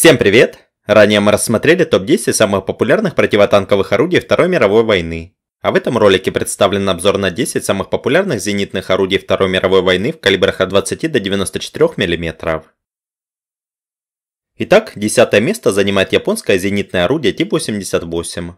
Всем привет! Ранее мы рассмотрели топ-10 самых популярных противотанковых орудий Второй мировой войны. А в этом ролике представлен обзор на 10 самых популярных зенитных орудий Второй мировой войны в калибрах от 20 до 94 мм. Итак, десятое место занимает японское зенитное орудие тип 88.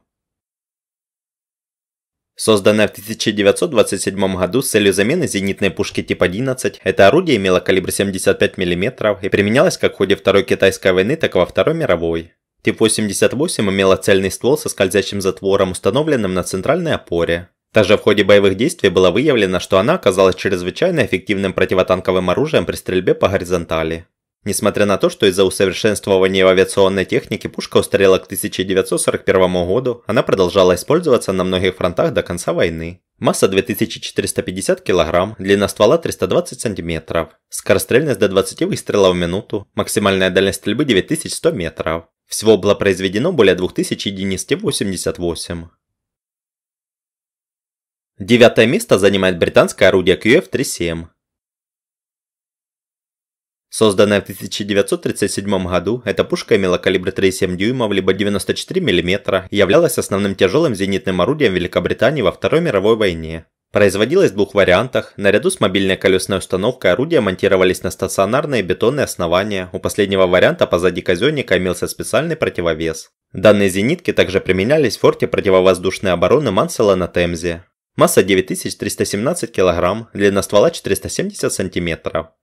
Созданная в 1927 году с целью замены зенитной пушки типа 11, это орудие имело калибр 75 мм и применялось как в ходе Второй Китайской войны, так и во Второй мировой. Тип 88 имела цельный ствол со скользящим затвором, установленным на центральной опоре. Также в ходе боевых действий было выявлено, что она оказалась чрезвычайно эффективным противотанковым оружием при стрельбе по горизонтали. Несмотря на то, что из-за усовершенствования авиационной техники пушка устарела к 1941 году, она продолжала использоваться на многих фронтах до конца войны. Масса 2450 кг, длина ствола 320 см, скорострельность до 20 выстрелов в минуту, максимальная дальность стрельбы 9100 метров. Всего было произведено более 2000 единиц Т-88. Девятое место занимает британское орудие QF-37. Созданная в 1937 году, эта пушка имела калибр 3,7 дюймов либо 94 мм и являлась основным тяжелым зенитным орудием Великобритании во Второй мировой войне. Производилась в двух вариантах. Наряду с мобильной колесной установкой орудия монтировались на стационарные бетонные основания. У последнего варианта позади казённика имелся специальный противовес. Данные зенитки также применялись в форте противовоздушной обороны Мансела на Темзе. Масса 9317 кг, длина ствола 470 см.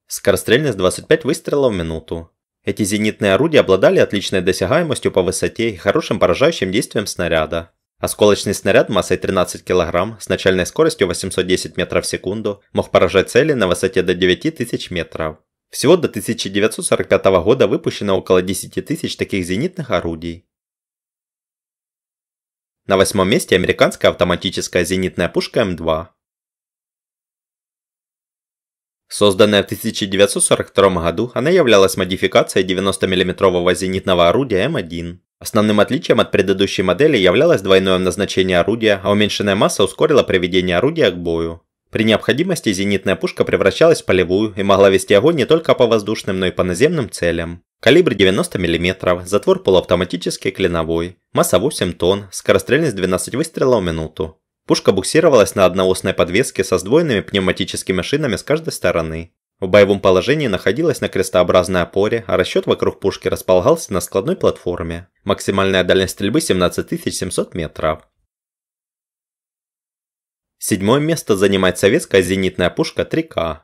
Скорострельность 25 выстрелов в минуту. Эти зенитные орудия обладали отличной досягаемостью по высоте и хорошим поражающим действием снаряда. Осколочный снаряд массой 13 кг с начальной скоростью 810 метров в секунду мог поражать цели на высоте до 9000 метров. Всего до 1945 года выпущено около 10 тысяч таких зенитных орудий. На восьмом месте американская автоматическая зенитная пушка М2. Созданная в 1942 году, она являлась модификацией 90-мм зенитного орудия М1. Основным отличием от предыдущей модели являлось двойное назначение орудия, а уменьшенная масса ускорила приведение орудия к бою. При необходимости зенитная пушка превращалась в полевую и могла вести огонь не только по воздушным, но и по наземным целям. Калибр 90 мм, затвор полуавтоматический клиновой, масса 8 тонн, скорострельность 12 выстрелов в минуту. Пушка буксировалась на одноосной подвеске со сдвоенными пневматическими шинами с каждой стороны. В боевом положении находилась на крестообразной опоре, а расчет вокруг пушки располагался на складной платформе. Максимальная дальность стрельбы 17700 метров. Седьмое место занимает советская зенитная пушка 3К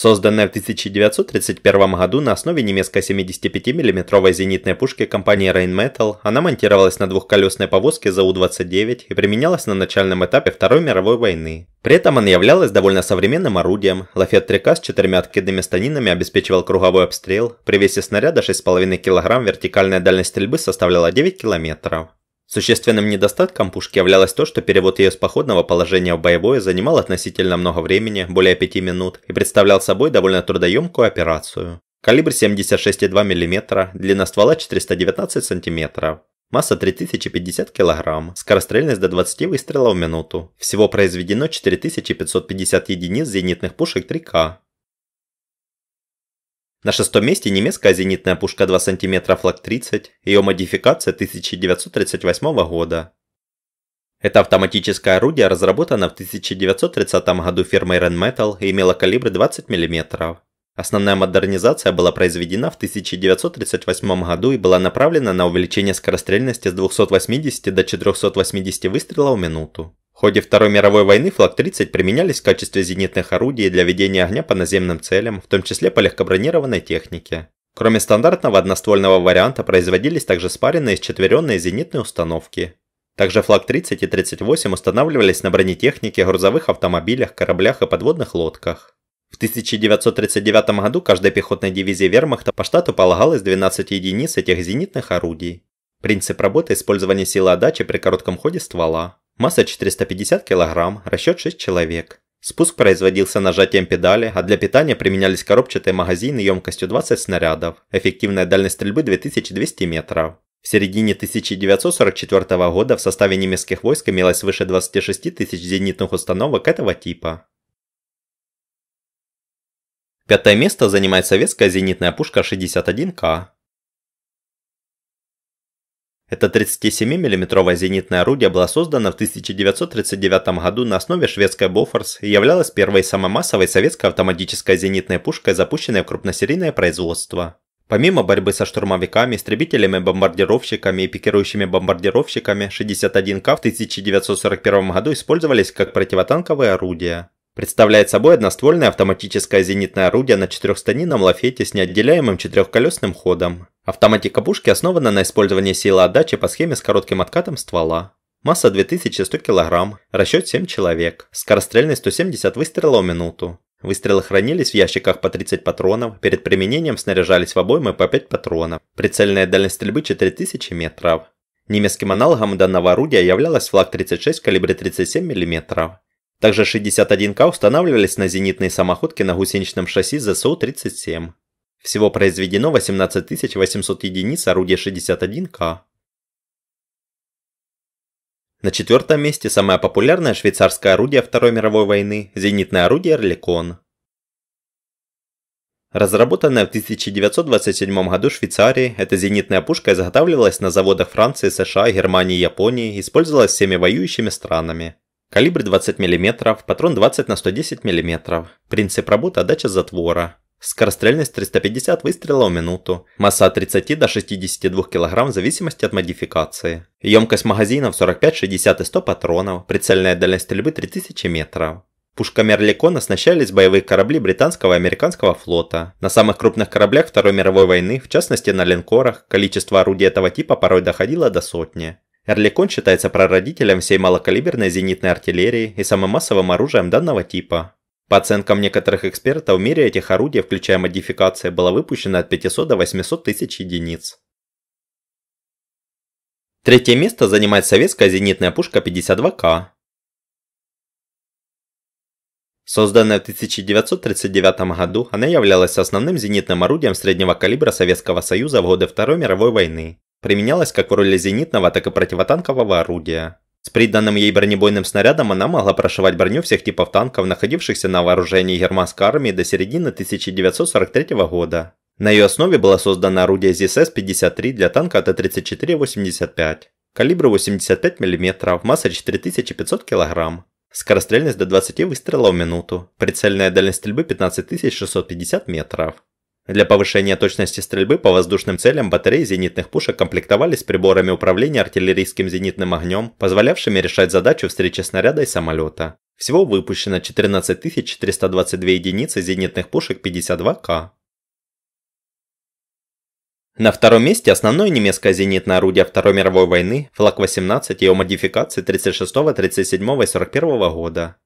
созданная в 1931 году на основе немецкой 75 миллиметровой зенитной пушки компании Rheinmetall, она монтировалась на двухколесной повозке ЗАУ-29 и применялась на начальном этапе Второй мировой войны. При этом она являлась довольно современным орудием. Лафет 3К с четырьмя откидными станинами обеспечивал круговой обстрел. При весе снаряда 6,5 кг вертикальная дальность стрельбы составляла 9 км. Существенным недостатком пушки являлось то, что перевод ее с походного положения в боевое занимал относительно много времени, более 5 минут, и представлял собой довольно трудоемкую операцию. Калибр 76,2 мм, длина ствола 419 см, масса 3050 кг, скорострельность до 20 выстрелов в минуту. Всего произведено 4550 единиц зенитных пушек 3К. На шестом месте немецкая зенитная пушка 2 см Флаг-30, ее модификация 1938 года. Это автоматическое орудие разработано в 1930 году фирмой Rheinmetall и имело калибр 20 мм. Основная модернизация была произведена в 1938 году и была направлена на увеличение скорострельности с 280 до 480 выстрелов в минуту. В ходе Второй мировой войны флаг-30 применялись в качестве зенитных орудий для ведения огня по наземным целям, в том числе по легкобронированной технике. Кроме стандартного одноствольного варианта производились также спаренные и счетверенные зенитные установки. Также флаг-30 и 38 устанавливались на бронетехнике, грузовых автомобилях, кораблях и подводных лодках. В 1939 году каждой пехотной дивизии вермахта по штату полагалось 12 единиц этих зенитных орудий. Принцип работы – использование силы отдачи при коротком ходе ствола. Масса 450 кг, расчет 6 человек. Спуск производился нажатием педали, а для питания применялись коробчатые магазины емкостью 20 снарядов. Эффективная дальность стрельбы 2200 метров. В середине 1944 года в составе немецких войск имелось свыше 26 тысяч зенитных установок этого типа. Пятое место занимает советская зенитная пушка 61К. Это 37 миллиметровое зенитное орудие было создано в 1939 году на основе шведской Бофорс и являлось первой самомассовой советской автоматической зенитной пушкой, запущенной в крупносерийное производство. Помимо борьбы со штурмовиками, истребителями-бомбардировщиками и пикирующими бомбардировщиками, 61К в 1941 году использовались как противотанковые орудия. Представляет собой одноствольное автоматическое зенитное орудие на четырехстанином лафете с неотделяемым четырехколесным ходом. Автоматика пушки основана на использовании силы отдачи по схеме с коротким откатом ствола. Масса 2100 кг, расчет 7 человек, скорострельность 170 выстрелов в минуту. Выстрелы хранились в ящиках по 30 патронов, перед применением снаряжались в обоймы по 5 патронов. Прицельная дальность стрельбы 4000 метров. Немецким аналогом данного орудия являлась флаг 36 в калибре 37 мм. Также 61К устанавливались на зенитные самоходки на гусеничном шасси ЗСУ-37. Всего произведено 18 800 единиц орудия 61К. На четвертом месте самое популярное швейцарское орудие Второй мировой войны – зенитное орудие «Орликон». Разработанное в 1927 году в Швейцарии, эта зенитная пушка изготавливалась на заводах Франции, США, Германии и Японии, использовалась всеми воюющими странами. Калибр 20 мм, патрон 20 на 110 мм. Принцип работы – отдача затвора. Скорострельность 350 выстрелов в минуту. Масса от 30 до 62 кг в зависимости от модификации. Емкость магазинов 45, 60 и 100 патронов. Прицельная дальность стрельбы 3000 метров. Пушками «Орликон» оснащались боевые корабли британского и американского флота. На самых крупных кораблях Второй мировой войны, в частности на линкорах, количество орудий этого типа порой доходило до сотни. «Эрликон» считается прародителем всей малокалиберной зенитной артиллерии и самым массовым оружием данного типа. По оценкам некоторых экспертов, в мире этих орудий, включая модификации, было выпущено от 500 до 800 тысяч единиц. Третье место занимает советская зенитная пушка 52К. Созданная в 1939 году, она являлась основным зенитным орудием среднего калибра Советского Союза в годы Второй мировой войны. Применялась как в роли зенитного, так и противотанкового орудия. С приданным ей бронебойным снарядом она могла прошивать броню всех типов танков, находившихся на вооружении германской армии до середины 1943 года. На ее основе было создано орудие ЗСС-53 для танка Т-34-85, калибр 85 мм, масса 4500 кг. Скорострельность до 20 выстрелов в минуту. Прицельная дальность стрельбы 15650 метров. Для повышения точности стрельбы по воздушным целям батареи зенитных пушек комплектовались приборами управления артиллерийским зенитным огнем, позволявшими решать задачу встречи снаряда и самолета. Всего выпущено 14 422 единицы зенитных пушек 52К. На втором месте основное немецкое зенитное орудие Второй мировой войны, флаг 18 и его модификации 36, 37 и 41 года.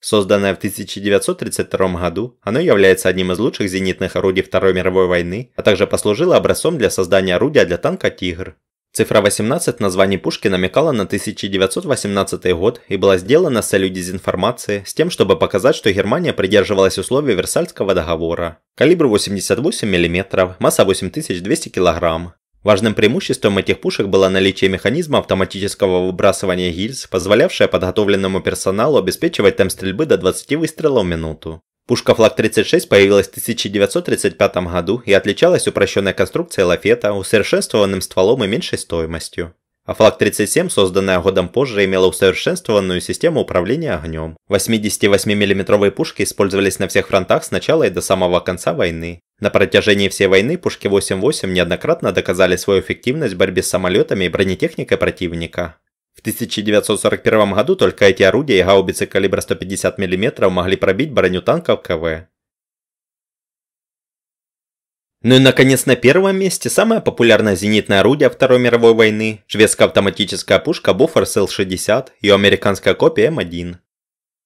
Созданное в 1932 году, оно является одним из лучших зенитных орудий Второй мировой войны, а также послужило образцом для создания орудия для танка «Тигр». Цифра 18 в названии пушки намекала на 1918 год и была сделана с целью дезинформации, с тем, чтобы показать, что Германия придерживалась условий Версальского договора. Калибр 88 мм, масса 8200 кг. Важным преимуществом этих пушек было наличие механизма автоматического выбрасывания гильз, позволявшее подготовленному персоналу обеспечивать темп стрельбы до 20 выстрелов в минуту. Пушка Флаг-36 появилась в 1935 году и отличалась упрощенной конструкцией лафета, усовершенствованным стволом и меньшей стоимостью. А Флаг-37, созданная годом позже, имела усовершенствованную систему управления огнем. 88 миллиметровые пушки использовались на всех фронтах с начала и до самого конца войны. На протяжении всей войны пушки 88 неоднократно доказали свою эффективность в борьбе с самолетами и бронетехникой противника. В 1941 году только эти орудия и гаубицы калибра 150 мм могли пробить броню танков КВ. Ну и наконец на первом месте самое популярное зенитное орудие Второй мировой войны – шведская автоматическая пушка Bofors L-60, ее американская копия М1.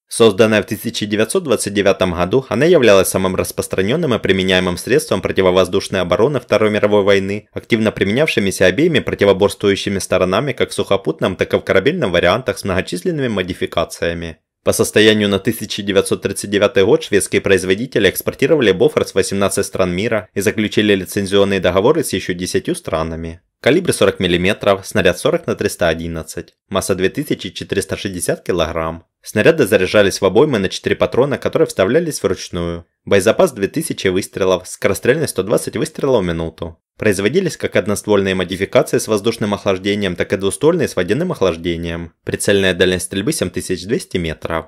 Созданная в 1929 году, она являлась самым распространенным и применяемым средством противовоздушной обороны Второй мировой войны, активно применявшимися обеими противоборствующими сторонами как в сухопутном, так и в корабельном вариантах с многочисленными модификациями. По состоянию на 1939 год шведские производители экспортировали Бофорс в 18 стран мира и заключили лицензионные договоры с еще 10 странами. Калибр 40 мм, снаряд 40 на 311, масса 2460 кг. Снаряды заряжались в обоймы на 4 патрона, которые вставлялись вручную. Боезапас 2000 выстрелов, скорострельность 120 выстрелов в минуту. Производились как одноствольные модификации с воздушным охлаждением, так и двустольные с водяным охлаждением. Прицельная дальность стрельбы 7200 метров.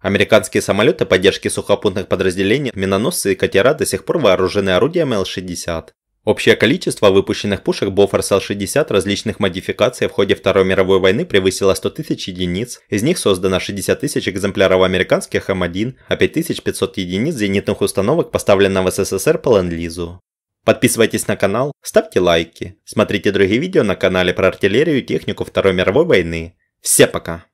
Американские самолеты поддержки сухопутных подразделений, миноносцы и катера до сих пор вооружены орудием Л-60. Общее количество выпущенных пушек Бофорс Л-60 различных модификаций в ходе Второй мировой войны превысило 100 тысяч единиц, из них создано 60 тысяч экземпляров американских М1, эм а 5500 единиц зенитных установок поставлено в СССР по Ленд-Лизу. Подписывайтесь на канал, ставьте лайки, смотрите другие видео на канале про артиллерию и технику Второй мировой войны. Все пока!